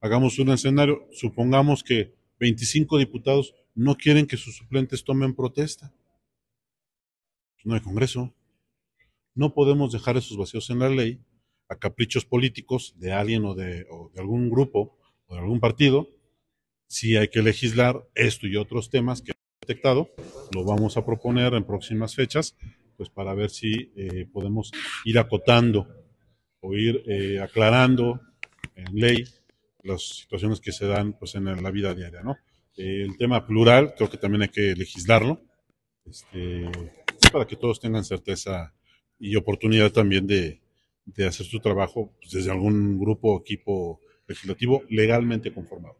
hagamos un escenario, supongamos que 25 diputados no quieren que sus suplentes tomen protesta. Pues no hay Congreso. No podemos dejar esos vacíos en la ley a caprichos políticos de alguien o de, algún grupo o de algún partido. Si hay que legislar esto y otros temas que hemos detectado, lo vamos a proponer en próximas fechas, pues para ver si eh, podemos ir acotando o ir eh, aclarando en ley las situaciones que se dan pues, en la vida diaria, ¿no? el tema plural, creo que también hay que legislarlo, este, para que todos tengan certeza y oportunidad también de, de hacer su trabajo pues, desde algún grupo o equipo legislativo legalmente conformado.